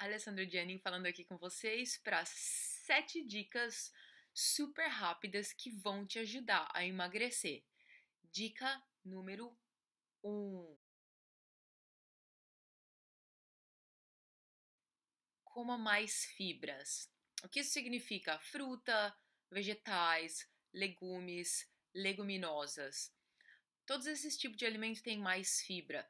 Alessandro Gianni falando aqui com vocês para sete dicas super rápidas que vão te ajudar a emagrecer. Dica número 1. Um. Coma mais fibras. O que isso significa? Fruta, vegetais, legumes, leguminosas. Todos esses tipos de alimentos têm mais fibra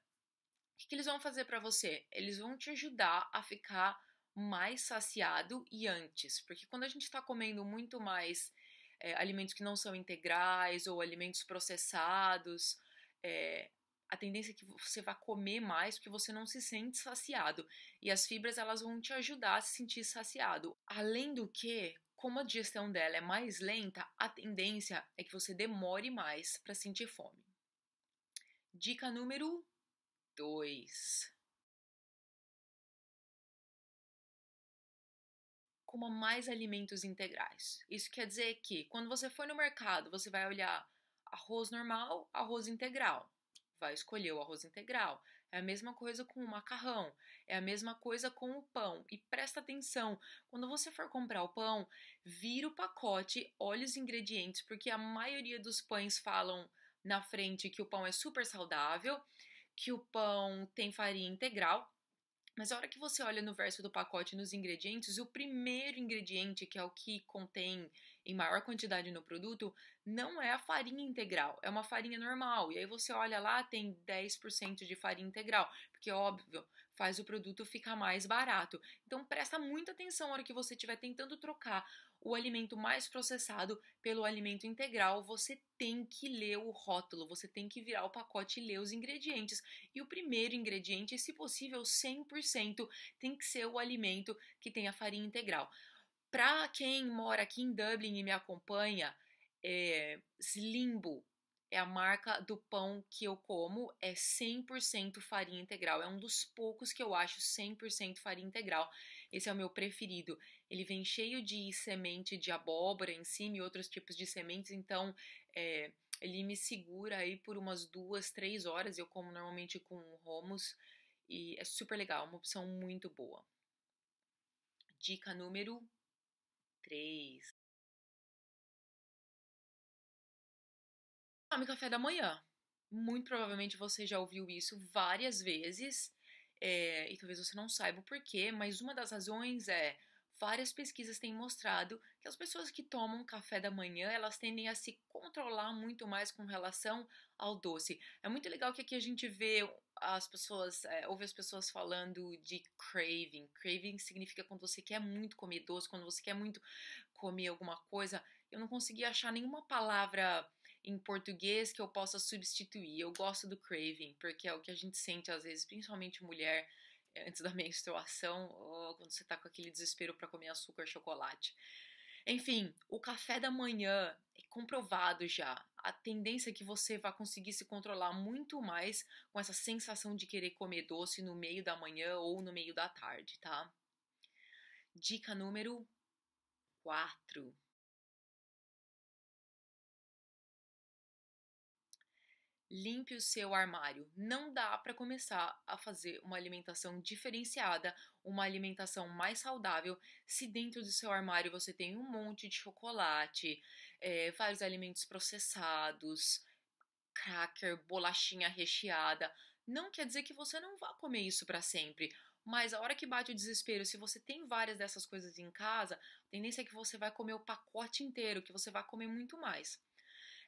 que, que eles vão fazer para você? Eles vão te ajudar a ficar mais saciado e antes, porque quando a gente está comendo muito mais é, alimentos que não são integrais ou alimentos processados, é, a tendência é que você vá comer mais porque você não se sente saciado. E as fibras elas vão te ajudar a se sentir saciado. Além do que, como a digestão dela é mais lenta, a tendência é que você demore mais para sentir fome. Dica número 2. Coma mais alimentos integrais. Isso quer dizer que quando você for no mercado, você vai olhar arroz normal, arroz integral. Vai escolher o arroz integral. É a mesma coisa com o macarrão, é a mesma coisa com o pão. E presta atenção, quando você for comprar o pão, vira o pacote, olha os ingredientes, porque a maioria dos pães falam na frente que o pão é super saudável que o pão tem farinha integral, mas a hora que você olha no verso do pacote nos ingredientes, o primeiro ingrediente, que é o que contém em maior quantidade no produto, não é a farinha integral, é uma farinha normal. E aí você olha lá, tem 10% de farinha integral, porque óbvio, faz o produto ficar mais barato. Então presta muita atenção na hora que você estiver tentando trocar o alimento mais processado pelo alimento integral, você tem que ler o rótulo, você tem que virar o pacote e ler os ingredientes. E o primeiro ingrediente, se possível 100%, tem que ser o alimento que tem a farinha integral. Para quem mora aqui em Dublin e me acompanha, é, Slimbo é a marca do pão que eu como, é 100% farinha integral. É um dos poucos que eu acho 100% farinha integral. Esse é o meu preferido. Ele vem cheio de semente de abóbora em cima e outros tipos de sementes, então é, ele me segura aí por umas duas, três horas. Eu como normalmente com romos e é super legal, é uma opção muito boa. Dica número 3. Tome café da manhã. Muito provavelmente você já ouviu isso várias vezes é, e talvez você não saiba o porquê, mas uma das razões é várias pesquisas têm mostrado que as pessoas que tomam café da manhã elas tendem a se controlar muito mais com relação ao doce. É muito legal que aqui a gente vê as pessoas, é, ouve as pessoas falando de craving. Craving significa quando você quer muito comer doce, quando você quer muito comer alguma coisa. Eu não consegui achar nenhuma palavra em português que eu possa substituir. Eu gosto do craving, porque é o que a gente sente às vezes, principalmente mulher eh, antes da menstruação, ou quando você tá com aquele desespero para comer açúcar, chocolate. Enfim, o café da manhã é comprovado já. A tendência é que você vá conseguir se controlar muito mais com essa sensação de querer comer doce no meio da manhã ou no meio da tarde, tá? Dica número 4. Limpe o seu armário. Não dá para começar a fazer uma alimentação diferenciada, uma alimentação mais saudável, se dentro do seu armário você tem um monte de chocolate, é, vários alimentos processados, cracker, bolachinha recheada. Não quer dizer que você não vá comer isso para sempre, mas a hora que bate o desespero, se você tem várias dessas coisas em casa, a tendência é que você vai comer o pacote inteiro, que você vai comer muito mais.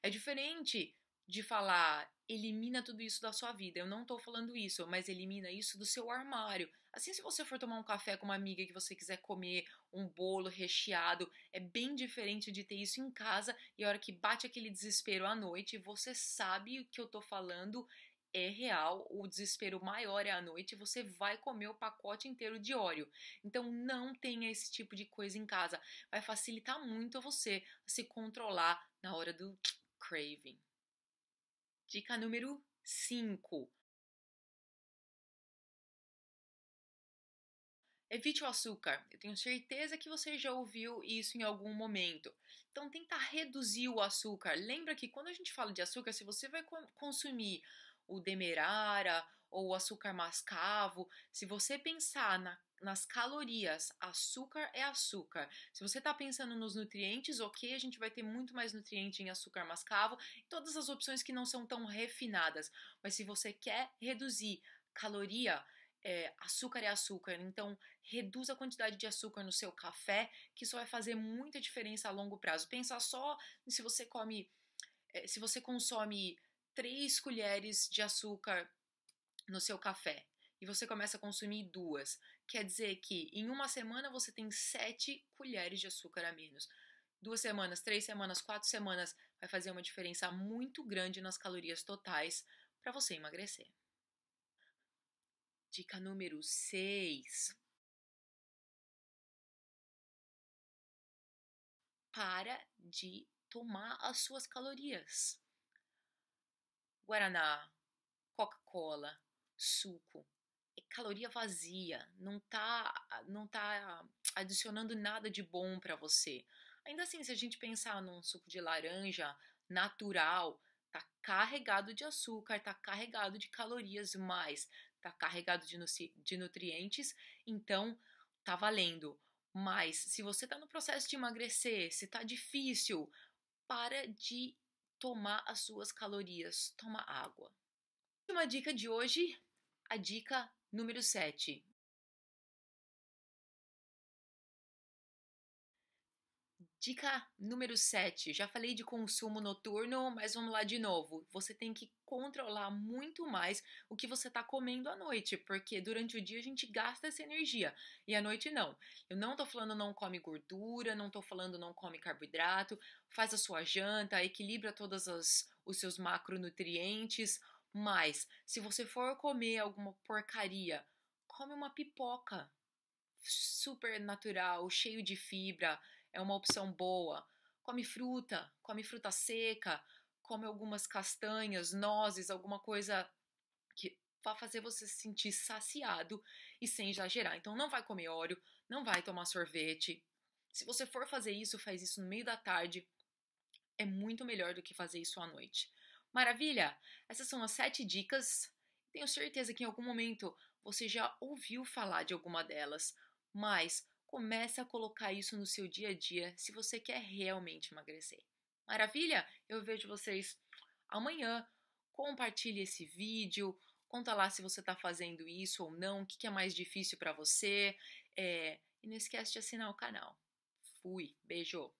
É diferente de falar elimina tudo isso da sua vida. Eu não tô falando isso, mas elimina isso do seu armário. Assim, se você for tomar um café com uma amiga que você quiser comer um bolo recheado, é bem diferente de ter isso em casa e a hora que bate aquele desespero à noite, você sabe o que eu tô falando é real, o desespero maior é à noite, você vai comer o pacote inteiro de óleo. Então não tenha esse tipo de coisa em casa. Vai facilitar muito a você se controlar na hora do craving. Dica número 5. Evite o açúcar. Eu tenho certeza que você já ouviu isso em algum momento. Então tenta reduzir o açúcar. Lembra que quando a gente fala de açúcar, se você vai consumir o demerara ou o açúcar mascavo, se você pensar na, nas calorias, açúcar é açúcar. Se você está pensando nos nutrientes, ok, a gente vai ter muito mais nutriente em açúcar mascavo, todas as opções que não são tão refinadas. Mas se você quer reduzir caloria, é, açúcar é açúcar, então reduz a quantidade de açúcar no seu café, que isso vai fazer muita diferença a longo prazo. Pensa só se você come, é, se você consome três colheres de açúcar no seu café e você começa a consumir duas, quer dizer que em uma semana você tem sete colheres de açúcar a menos. Duas semanas, três semanas, quatro semanas vai fazer uma diferença muito grande nas calorias totais para você emagrecer. Dica número 6. Para de tomar as suas calorias. Guaraná, Coca-Cola, suco. É caloria vazia, não tá, não tá adicionando nada de bom para você. Ainda assim, se a gente pensar num suco de laranja natural, tá carregado de açúcar, tá carregado de calorias mais, tá carregado de, de nutrientes, então tá valendo. Mas se você tá no processo de emagrecer, se tá difícil, para de tomar as suas calorias, toma água. Uma dica de hoje, a dica número 7. Dica número 7. Já falei de consumo noturno, mas vamos lá de novo. Você tem que controlar muito mais o que você está comendo à noite, porque durante o dia a gente gasta essa energia e à noite não. Eu não estou falando não come gordura, não estou falando não come carboidrato, faz a sua janta, equilibra todos os seus macronutrientes, mas se você for comer alguma porcaria, come uma pipoca super natural, cheio de fibra é uma opção boa. Come fruta, come fruta seca, come algumas castanhas, nozes, alguma coisa que vá fazer você se sentir saciado e sem exagerar. Então não vai comer óleo, não vai tomar sorvete. Se você for fazer isso, faz isso no meio da tarde. É muito melhor do que fazer isso à noite. Maravilha? Essas são as sete dicas. Tenho certeza que em algum momento você já ouviu falar de alguma delas, mas Comece a colocar isso no seu dia a dia se você quer realmente emagrecer. Maravilha? Eu vejo vocês amanhã. Compartilhe esse vídeo, conta lá se você está fazendo isso ou não, o que, que é mais difícil para você. É, e não esquece de assinar o canal. Fui, beijo!